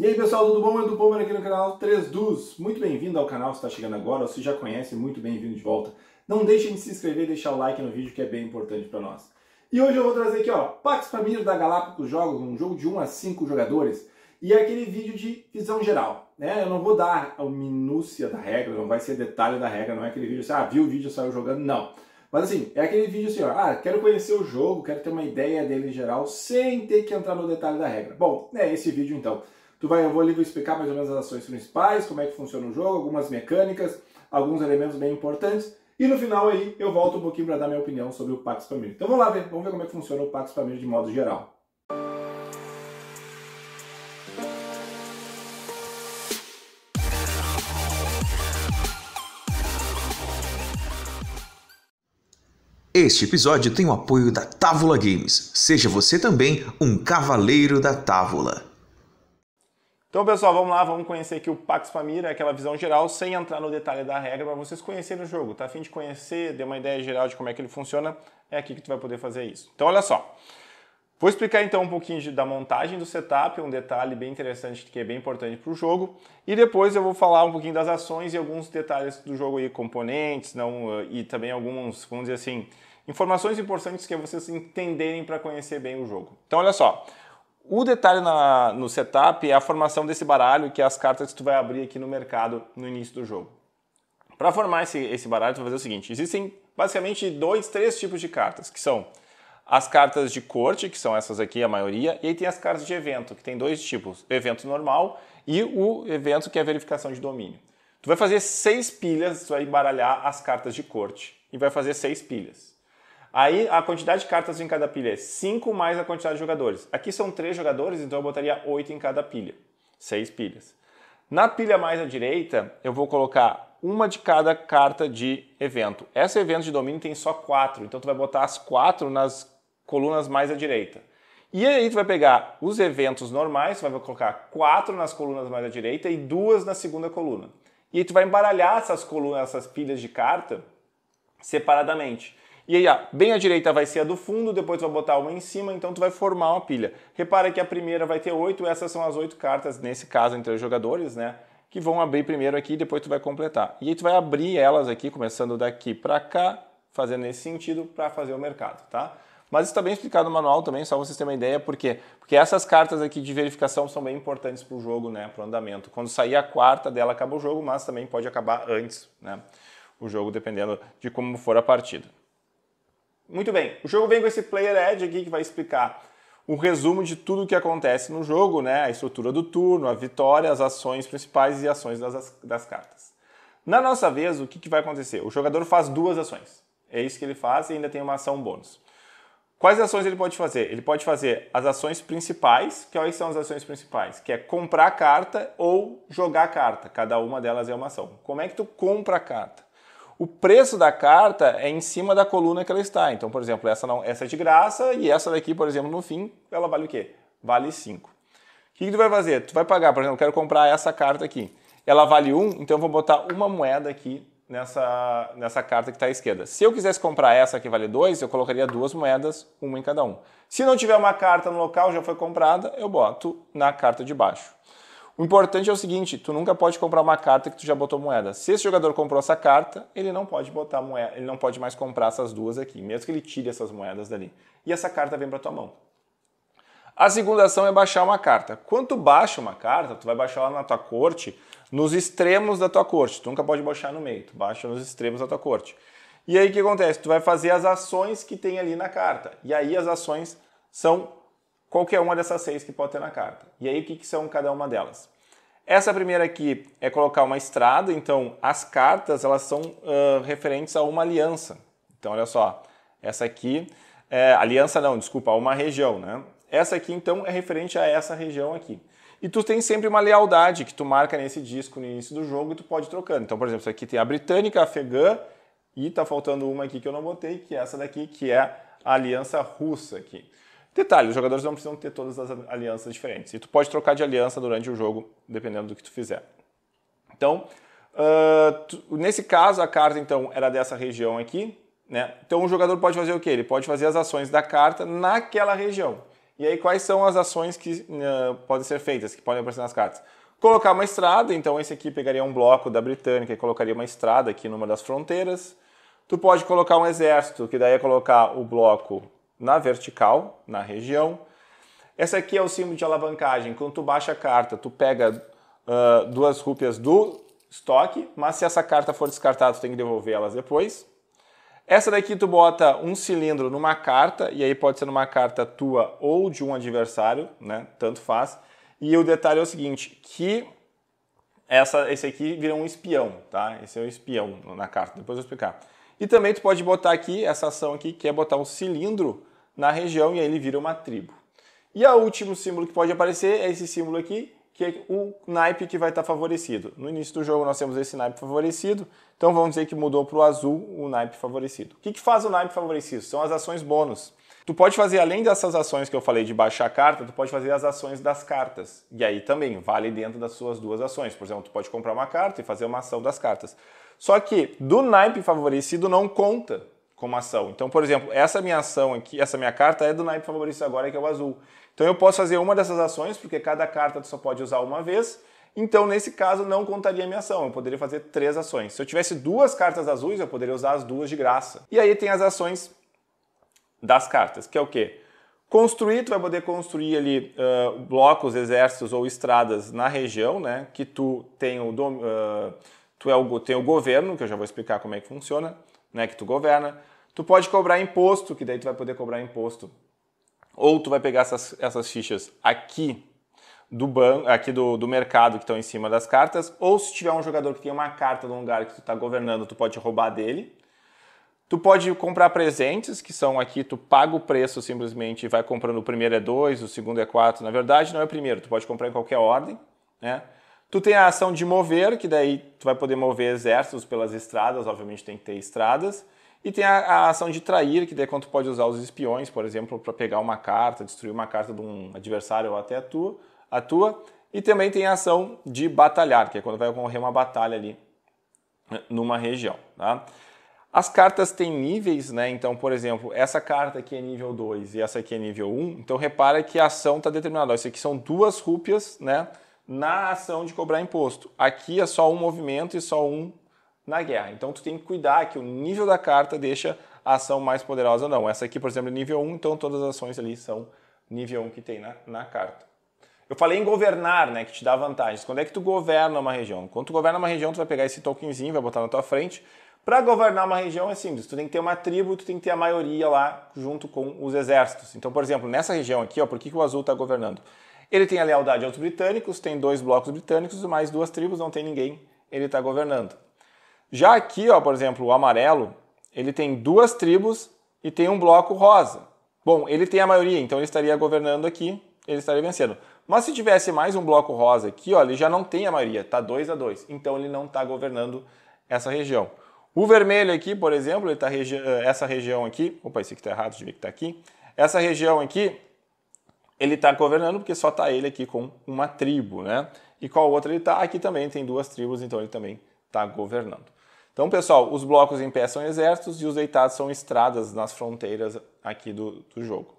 E aí pessoal, tudo bom? Edu Bomber aqui no canal 3 Dus. Muito bem-vindo ao canal se está chegando agora, ou se já conhece, muito bem-vindo de volta. Não deixem de se inscrever e deixar o like no vídeo que é bem importante para nós. E hoje eu vou trazer aqui, ó, Pax Família da Galápagos Jogos, um jogo de 1 a 5 jogadores. E é aquele vídeo de visão geral, né? Eu não vou dar a minúcia da regra, não vai ser detalhe da regra, não é aquele vídeo assim, ah, viu o vídeo, saiu jogando, não. Mas assim, é aquele vídeo assim, ó, ah, quero conhecer o jogo, quero ter uma ideia dele em geral, sem ter que entrar no detalhe da regra. Bom, é esse vídeo então. Tu vai, eu vou ali vou explicar mais ou menos as ações principais, como é que funciona o jogo, algumas mecânicas, alguns elementos bem importantes. E no final aí eu volto um pouquinho para dar minha opinião sobre o Pax Família. Então vamos lá ver, vamos ver como é que funciona o Pax Família de modo geral. Este episódio tem o apoio da Távola Games. Seja você também um cavaleiro da Távola. Então, pessoal, vamos lá, vamos conhecer aqui o Pax Família, aquela visão geral, sem entrar no detalhe da regra, para vocês conhecerem o jogo. Tá a fim de conhecer, ter uma ideia geral de como é que ele funciona, é aqui que tu vai poder fazer isso. Então, olha só. Vou explicar então um pouquinho de, da montagem do setup, um detalhe bem interessante que é bem importante para o jogo, e depois eu vou falar um pouquinho das ações e alguns detalhes do jogo aí, componentes, não, eh, e também alguns, vamos dizer assim, informações importantes que é vocês entenderem para conhecer bem o jogo. Então, olha só. O detalhe na, no setup é a formação desse baralho, que é as cartas que tu vai abrir aqui no mercado no início do jogo. Para formar esse, esse baralho, tu vai fazer o seguinte: existem basicamente dois, três tipos de cartas, que são as cartas de corte, que são essas aqui, a maioria, e aí tem as cartas de evento, que tem dois tipos: evento normal e o evento que é a verificação de domínio. Tu vai fazer seis pilhas, tu vai embaralhar as cartas de corte e vai fazer seis pilhas. Aí a quantidade de cartas em cada pilha é 5 mais a quantidade de jogadores. Aqui são 3 jogadores, então eu botaria 8 em cada pilha. 6 pilhas. Na pilha mais à direita, eu vou colocar uma de cada carta de evento. Essa evento de domínio tem só 4, então tu vai botar as 4 nas colunas mais à direita. E aí tu vai pegar os eventos normais, tu vai colocar 4 nas colunas mais à direita e duas na segunda coluna. E aí tu vai embaralhar essas colunas, essas pilhas de carta separadamente. E aí, ah, bem à direita vai ser a do fundo, depois tu vai botar uma em cima, então tu vai formar uma pilha. Repara que a primeira vai ter oito, essas são as oito cartas, nesse caso, entre os jogadores, né? Que vão abrir primeiro aqui e depois tu vai completar. E aí tu vai abrir elas aqui, começando daqui para cá, fazendo nesse sentido, para fazer o mercado, tá? Mas isso está bem explicado no manual também, só vocês terem uma ideia, por quê? Porque essas cartas aqui de verificação são bem importantes para o jogo, né? Para o andamento. Quando sair a quarta dela, acaba o jogo, mas também pode acabar antes, né? O jogo, dependendo de como for a partida. Muito bem, o jogo vem com esse player edge aqui que vai explicar o resumo de tudo o que acontece no jogo, né? A estrutura do turno, a vitória, as ações principais e ações das, das cartas. Na nossa vez, o que, que vai acontecer? O jogador faz duas ações. É isso que ele faz e ainda tem uma ação bônus. Quais ações ele pode fazer? Ele pode fazer as ações principais. Quais são as ações principais? Que é comprar carta ou jogar carta. Cada uma delas é uma ação. Como é que tu compra a carta? O preço da carta é em cima da coluna que ela está. Então, por exemplo, essa não, essa é de graça e essa daqui, por exemplo, no fim, ela vale o quê? Vale 5. O que, que tu vai fazer? Tu vai pagar, por exemplo, eu quero comprar essa carta aqui. Ela vale 1, um, então eu vou botar uma moeda aqui nessa, nessa carta que está à esquerda. Se eu quisesse comprar essa que vale 2, eu colocaria duas moedas, uma em cada um. Se não tiver uma carta no local já foi comprada, eu boto na carta de baixo. O importante é o seguinte, tu nunca pode comprar uma carta que tu já botou moeda. Se esse jogador comprou essa carta, ele não pode botar moeda, ele não pode mais comprar essas duas aqui, mesmo que ele tire essas moedas dali. E essa carta vem para tua mão. A segunda ação é baixar uma carta. Quando tu baixa uma carta, tu vai baixar ela na tua corte, nos extremos da tua corte. Tu nunca pode baixar no meio, tu baixa nos extremos da tua corte. E aí o que acontece? Tu vai fazer as ações que tem ali na carta. E aí as ações são qualquer uma dessas seis que pode ter na carta. E aí, o que, que são cada uma delas? Essa primeira aqui é colocar uma estrada, então as cartas elas são uh, referentes a uma aliança. Então, olha só, essa aqui, é, aliança não, desculpa, a uma região, né? Essa aqui, então, é referente a essa região aqui. E tu tem sempre uma lealdade que tu marca nesse disco no início do jogo e tu pode trocando. Então, por exemplo, isso aqui tem a britânica, a afegã e tá faltando uma aqui que eu não botei, que é essa daqui, que é a aliança russa aqui. Detalhe, os jogadores não precisam ter todas as alianças diferentes. E tu pode trocar de aliança durante o jogo, dependendo do que tu fizer. Então, uh, tu, nesse caso, a carta então era dessa região aqui. Né? Então o jogador pode fazer o que? Ele pode fazer as ações da carta naquela região. E aí quais são as ações que uh, podem ser feitas, que podem aparecer nas cartas? Colocar uma estrada, então esse aqui pegaria um bloco da Britânica e colocaria uma estrada aqui numa das fronteiras. Tu pode colocar um exército, que daí é colocar o bloco na vertical, na região. Essa aqui é o símbolo de alavancagem. Quando tu baixa a carta, tu pega uh, duas rúpias do estoque, mas se essa carta for descartada, tu tem que devolver elas depois. Essa daqui tu bota um cilindro numa carta, e aí pode ser numa carta tua ou de um adversário, né? Tanto faz. E o detalhe é o seguinte, que essa, esse aqui vira um espião, tá? Esse é um espião na carta, depois eu vou explicar. E também tu pode botar aqui, essa ação aqui, que é botar um cilindro na região e aí ele vira uma tribo. E o último símbolo que pode aparecer é esse símbolo aqui, que é o naipe que vai estar favorecido. No início do jogo nós temos esse naipe favorecido, então vamos dizer que mudou para o azul o naipe favorecido. O que, que faz o naipe favorecido? São as ações bônus. Tu pode fazer, além dessas ações que eu falei de baixar a carta, tu pode fazer as ações das cartas. E aí também vale dentro das suas duas ações. Por exemplo, tu pode comprar uma carta e fazer uma ação das cartas. Só que do naipe favorecido não conta como ação. Então, por exemplo, essa minha ação aqui, essa minha carta é do naipe favorito agora, que é o azul. Então eu posso fazer uma dessas ações, porque cada carta tu só pode usar uma vez. Então, nesse caso, não contaria a minha ação, eu poderia fazer três ações. Se eu tivesse duas cartas azuis, eu poderia usar as duas de graça. E aí tem as ações das cartas, que é o quê? Construir, tu vai poder construir ali uh, blocos, exércitos ou estradas na região, né? Que tu tem o, uh, tu é o, tem o governo, que eu já vou explicar como é que funciona né, que tu governa. Tu pode cobrar imposto, que daí tu vai poder cobrar imposto. Ou tu vai pegar essas, essas fichas aqui do banco, aqui do, do mercado que estão em cima das cartas, ou se tiver um jogador que tem uma carta no lugar que tu está governando, tu pode roubar dele. Tu pode comprar presentes, que são aqui, tu paga o preço simplesmente e vai comprando. O primeiro é dois, o segundo é quatro. Na verdade, não é o primeiro, tu pode comprar em qualquer ordem, né? Tu tem a ação de mover, que daí tu vai poder mover exércitos pelas estradas, obviamente tem que ter estradas. E tem a, a ação de trair, que daí é quando tu pode usar os espiões, por exemplo, para pegar uma carta, destruir uma carta de um adversário ou até a tua, a tua. E também tem a ação de batalhar, que é quando vai ocorrer uma batalha ali né, numa região. Tá? As cartas têm níveis, né? Então, por exemplo, essa carta aqui é nível 2 e essa aqui é nível 1. Então, repara que a ação está determinada. Isso aqui são duas rúpias, né? na ação de cobrar imposto. Aqui é só um movimento e só um na guerra. Então tu tem que cuidar que o nível da carta deixa a ação mais poderosa ou não. Essa aqui, por exemplo, é nível 1, então todas as ações ali são nível 1 que tem na, na carta. Eu falei em governar, né, que te dá vantagens. Quando é que tu governa uma região? Quando tu governa uma região, tu vai pegar esse tokenzinho, vai botar na tua frente. Para governar uma região é simples, tu tem que ter uma tribo, tu tem que ter a maioria lá junto com os exércitos. Então, por exemplo, nessa região aqui, ó, por que, que o azul está governando? Ele tem a lealdade aos britânicos, tem dois blocos britânicos, mais duas tribos, não tem ninguém, ele está governando. Já aqui, ó, por exemplo, o amarelo, ele tem duas tribos e tem um bloco rosa. Bom, ele tem a maioria, então ele estaria governando aqui, ele estaria vencendo. Mas se tivesse mais um bloco rosa aqui, ó, ele já não tem a maioria, tá 2 a 2. Então ele não está governando essa região. O vermelho aqui, por exemplo, ele tá regi eh, essa região aqui, opa, esse aqui está errado, devia que tá aqui. Essa região aqui, ele está governando porque só está ele aqui com uma tribo, né? E qual outra ele está? Aqui também tem duas tribos, então ele também está governando. Então, pessoal, os blocos em pé são exércitos e os deitados são estradas nas fronteiras aqui do, do jogo.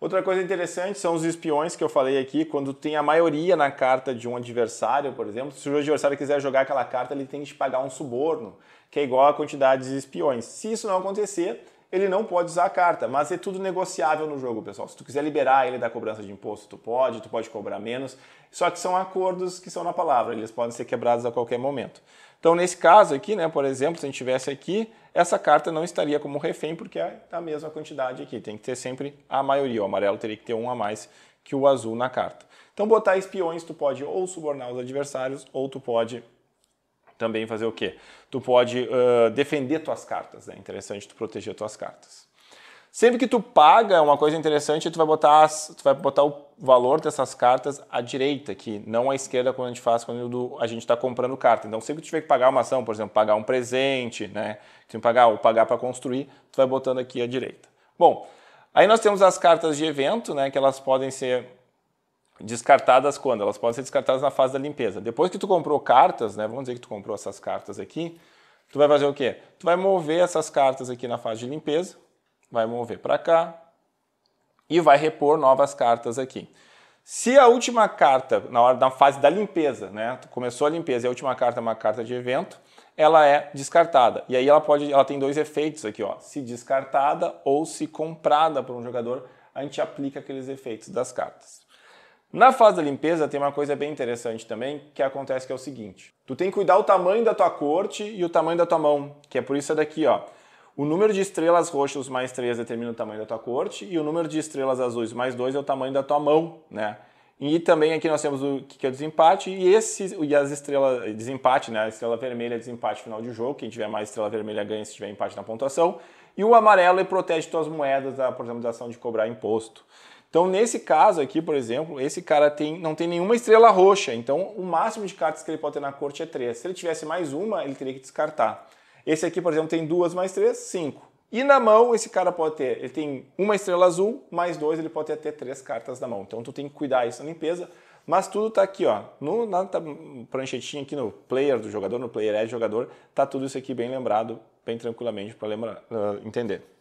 Outra coisa interessante são os espiões que eu falei aqui, quando tem a maioria na carta de um adversário, por exemplo, se o adversário quiser jogar aquela carta, ele tem que pagar um suborno, que é igual à quantidade de espiões. Se isso não acontecer, ele não pode usar a carta, mas é tudo negociável no jogo, pessoal. Se tu quiser liberar ele da cobrança de imposto, tu pode, tu pode cobrar menos, só que são acordos que são na palavra, eles podem ser quebrados a qualquer momento. Então, nesse caso aqui, né, por exemplo, se a gente tivesse aqui, essa carta não estaria como refém, porque é a mesma quantidade aqui, tem que ter sempre a maioria, o amarelo teria que ter um a mais que o azul na carta. Então, botar espiões, tu pode ou subornar os adversários, ou tu pode também fazer o quê? Tu pode uh, defender tuas cartas, é né? interessante tu proteger tuas cartas. Sempre que tu paga, uma coisa interessante, tu vai botar, as, tu vai botar o valor dessas cartas à direita, que não à esquerda quando a gente faz quando a gente está comprando carta. Então, sempre que tu tiver que pagar uma ação, por exemplo, pagar um presente, né? que pagar ou pagar para construir, tu vai botando aqui à direita. Bom, aí nós temos as cartas de evento, né? Que elas podem ser descartadas quando? Elas podem ser descartadas na fase da limpeza. Depois que tu comprou cartas, né? Vamos dizer que tu comprou essas cartas aqui, tu vai fazer o quê? Tu vai mover essas cartas aqui na fase de limpeza, vai mover para cá e vai repor novas cartas aqui. Se a última carta, na hora da fase da limpeza, né? Tu começou a limpeza e a última carta é uma carta de evento, ela é descartada. E aí ela pode, ela tem dois efeitos aqui, ó. Se descartada ou se comprada por um jogador, a gente aplica aqueles efeitos das cartas. Na fase da limpeza tem uma coisa bem interessante também que acontece que é o seguinte: tu tem que cuidar o tamanho da tua corte e o tamanho da tua mão, que é por isso daqui, ó. O número de estrelas roxas mais 3 determina o tamanho da tua corte e o número de estrelas azuis mais 2 é o tamanho da tua mão, né? E também aqui nós temos o que é o desempate e esse e as estrelas desempate, né? A estrela vermelha é desempate final de jogo, quem tiver mais estrela vermelha ganha se tiver empate na pontuação. E o amarelo ele protege tuas moedas da, por exemplo, da ação de cobrar imposto. Então, nesse caso aqui, por exemplo, esse cara tem, não tem nenhuma estrela roxa, então o máximo de cartas que ele pode ter na corte é 3. Se ele tivesse mais uma, ele teria que descartar. Esse aqui, por exemplo, tem duas mais três, cinco. E na mão, esse cara pode ter, ele tem uma estrela azul, mais dois, ele pode ter até três cartas na mão. Então tu tem que cuidar isso na limpeza, mas tudo tá aqui, ó, no, na pranchetinha aqui no player do jogador, no player é jogador, tá tudo isso aqui bem lembrado, bem tranquilamente para lembrar, uh, entender.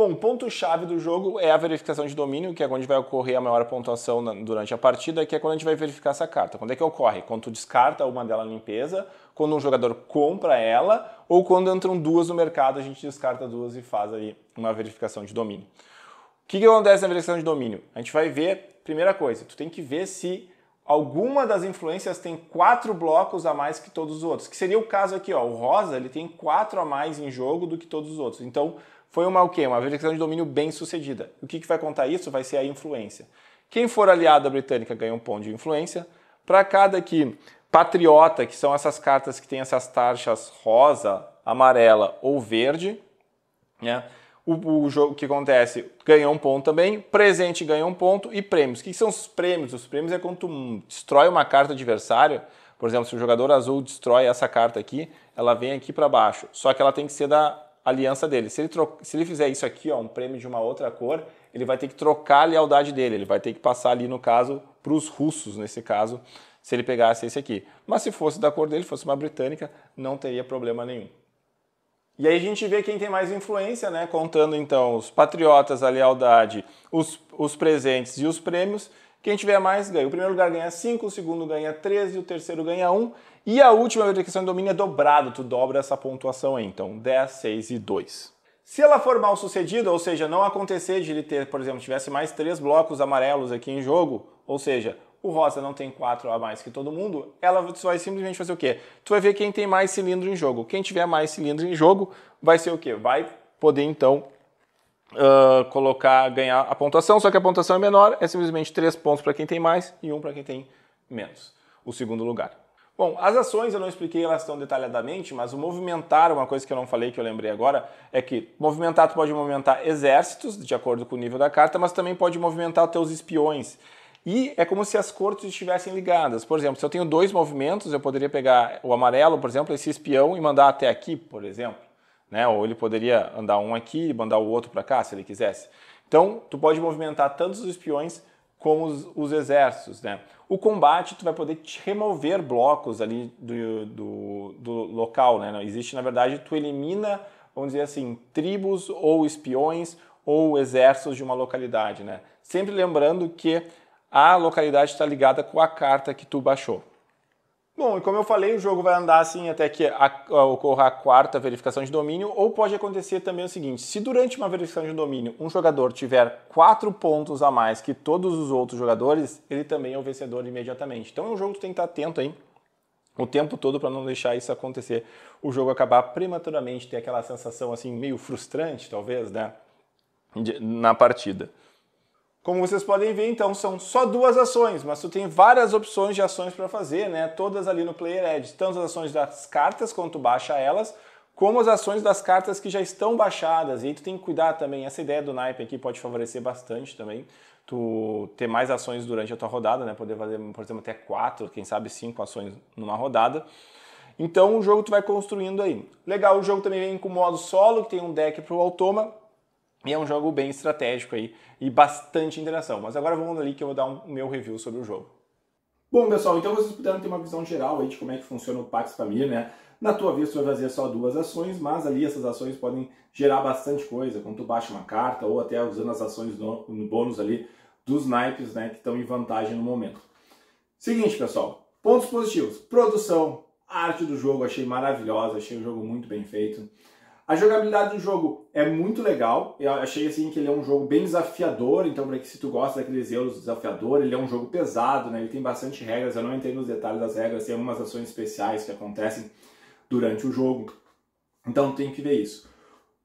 Bom, ponto-chave do jogo é a verificação de domínio, que é onde vai ocorrer a maior pontuação durante a partida, que é quando a gente vai verificar essa carta. Quando é que ocorre? Quando tu descarta uma dela na limpeza, quando um jogador compra ela, ou quando entram duas no mercado, a gente descarta duas e faz ali uma verificação de domínio. O que, que acontece na verificação de domínio? A gente vai ver, primeira coisa, tu tem que ver se alguma das influências tem quatro blocos a mais que todos os outros, que seria o caso aqui, ó, o rosa ele tem quatro a mais em jogo do que todos os outros. Então foi uma o quê? Uma versão de domínio bem sucedida. O que, que vai contar isso? Vai ser a influência. Quem for aliado à britânica ganha um ponto de influência. Para cada aqui, patriota, que são essas cartas que têm essas tarjas rosa, amarela ou verde, né? o, o jogo que acontece ganha um ponto também, presente ganha um ponto e prêmios. O que são os prêmios? Os prêmios é quando tu destrói uma carta adversária. Por exemplo, se o jogador azul destrói essa carta aqui, ela vem aqui para baixo. Só que ela tem que ser da aliança dele. Se ele, se ele fizer isso aqui, ó, um prêmio de uma outra cor, ele vai ter que trocar a lealdade dele. Ele vai ter que passar ali, no caso, para os russos, nesse caso, se ele pegasse esse aqui. Mas se fosse da cor dele, fosse uma britânica, não teria problema nenhum. E aí a gente vê quem tem mais influência, né? Contando então os patriotas, a lealdade, os, os presentes e os prêmios. Quem tiver mais ganha. O primeiro lugar ganha 5, o segundo ganha 13, o terceiro ganha 1. Um, e a última verificação de domínio é dobrado, tu dobra essa pontuação aí. Então, 10, 6 e 2. Se ela for mal sucedida, ou seja, não acontecer de ele ter, por exemplo, tivesse mais três blocos amarelos aqui em jogo, ou seja, o rosa não tem 4 a mais que todo mundo, ela vai simplesmente fazer o quê? Tu vai ver quem tem mais cilindro em jogo. Quem tiver mais cilindro em jogo vai ser o quê? Vai poder então uh, colocar, ganhar a pontuação, só que a pontuação é menor, é simplesmente 3 pontos para quem tem mais e 1 um para quem tem menos. O segundo lugar. Bom, as ações eu não expliquei elas tão detalhadamente, mas o movimentar, uma coisa que eu não falei, que eu lembrei agora, é que movimentar tu pode movimentar exércitos, de acordo com o nível da carta, mas também pode movimentar os teus espiões. E é como se as cores estivessem ligadas. Por exemplo, se eu tenho dois movimentos, eu poderia pegar o amarelo, por exemplo, esse espião e mandar até aqui, por exemplo. Né? Ou ele poderia andar um aqui e mandar o outro para cá, se ele quisesse. Então, tu pode movimentar tanto os espiões como os, os exércitos. Né? O combate, tu vai poder te remover blocos ali do, do, do local. Né? Existe, na verdade, tu elimina, vamos dizer assim, tribos ou espiões ou exércitos de uma localidade. Né? Sempre lembrando que a localidade está ligada com a carta que tu baixou. Bom, e como eu falei, o jogo vai andar assim até que a, a, ocorra a quarta verificação de domínio, ou pode acontecer também o seguinte: se durante uma verificação de domínio um jogador tiver quatro pontos a mais que todos os outros jogadores, ele também é o vencedor imediatamente. Então é um jogo que tem que estar tá atento aí o tempo todo para não deixar isso acontecer. O jogo acabar prematuramente, ter aquela sensação assim meio frustrante, talvez, né? De, na partida. Como vocês podem ver, então são só duas ações, mas tu tem várias opções de ações para fazer, né? Todas ali no Player Edge, tanto as ações das cartas quando tu baixa elas, como as ações das cartas que já estão baixadas. E aí tu tem que cuidar também. Essa ideia do naipe aqui pode favorecer bastante também. Tu ter mais ações durante a tua rodada, né? Poder fazer, por exemplo, até quatro, quem sabe cinco ações numa rodada. Então o jogo tu vai construindo aí. Legal, o jogo também vem com modo solo, que tem um deck para o automa e é um jogo bem estratégico aí e bastante interação. Mas agora vamos ali que eu vou dar o um, meu review sobre o jogo. Bom, pessoal, então vocês puderam ter uma visão geral aí de como é que funciona o Pax Família, né? Na tua vista, você vai fazer só duas ações, mas ali essas ações podem gerar bastante coisa, quando tu baixa uma carta ou até usando as ações no, no bônus ali dos naipes, né, que estão em vantagem no momento. Seguinte, pessoal, pontos positivos. Produção, arte do jogo, achei maravilhosa, achei o jogo muito bem feito. A jogabilidade do jogo é muito legal. Eu achei assim que ele é um jogo bem desafiador, então para que se tu gosta daqueles euros desafiador, ele é um jogo pesado, né? Ele tem bastante regras, eu não entrei nos detalhes das regras, tem algumas ações especiais que acontecem durante o jogo. Então tem que ver isso.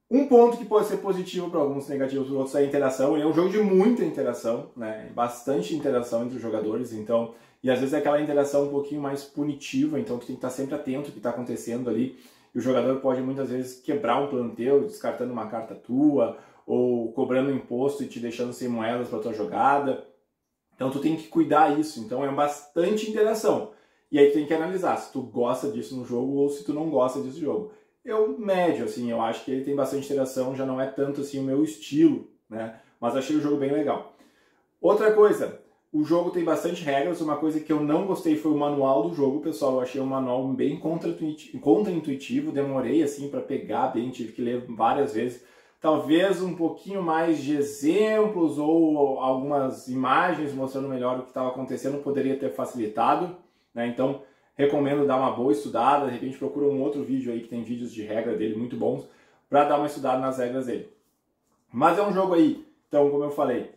Um ponto que pode ser positivo para alguns, negativo para outros é a interação. Ele é um jogo de muita interação, né? Bastante interação entre os jogadores, então e às vezes é aquela interação um pouquinho mais punitiva, então tu tem que estar sempre atento ao que está acontecendo ali e o jogador pode muitas vezes quebrar um planteio descartando uma carta tua, ou cobrando imposto e te deixando sem moedas para tua jogada. Então tu tem que cuidar isso. Então é bastante interação. E aí tu tem que analisar se tu gosta disso no jogo ou se tu não gosta disso no jogo. Eu médio, assim, eu acho que ele tem bastante interação, já não é tanto assim o meu estilo, né? Mas achei o jogo bem legal. Outra coisa, o jogo tem bastante regras, uma coisa que eu não gostei foi o manual do jogo, pessoal. Eu achei o manual bem contra-intuitivo, demorei assim para pegar bem, tive que ler várias vezes. Talvez um pouquinho mais de exemplos ou algumas imagens mostrando melhor o que estava acontecendo poderia ter facilitado, né? Então, recomendo dar uma boa estudada, de repente procura um outro vídeo aí que tem vídeos de regra dele muito bons para dar uma estudada nas regras dele. Mas é um jogo aí, então, como eu falei,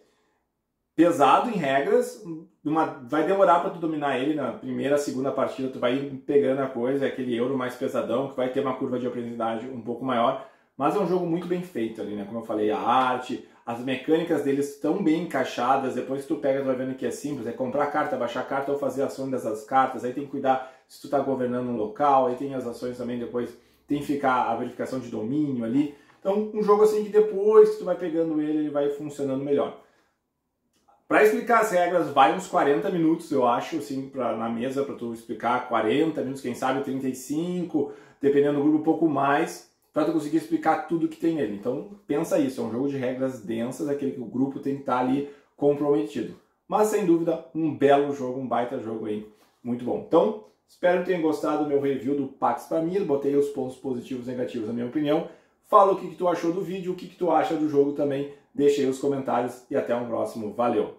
pesado em regras, uma, vai demorar para tu dominar ele na primeira, segunda partida, tu vai pegando a coisa, é aquele euro mais pesadão, que vai ter uma curva de aprendizagem um pouco maior, mas é um jogo muito bem feito ali, né? Como eu falei, a arte, as mecânicas deles estão bem encaixadas, depois que tu pega, tu vai vendo que é simples, é comprar carta, baixar carta ou fazer ações dessas cartas, aí tem que cuidar se tu tá governando um local, aí tem as ações também depois, tem que ficar a verificação de domínio ali. Então, um jogo assim que depois que tu vai pegando ele, ele vai funcionando melhor. Para explicar as regras, vai uns 40 minutos, eu acho, assim, pra, na mesa, para tu explicar 40 minutos, quem sabe 35, dependendo do grupo, um pouco mais, para tu conseguir explicar tudo que tem nele. Então, pensa isso, é um jogo de regras densas, aquele que o grupo tem que estar tá ali comprometido. Mas, sem dúvida, um belo jogo, um baita jogo aí, muito bom. Então, espero que tenham gostado do meu review do Pax Pamir, botei os pontos positivos e negativos, na minha opinião. Fala o que, que tu achou do vídeo, o que, que tu acha do jogo também, Deixe aí os comentários e até um próximo. Valeu!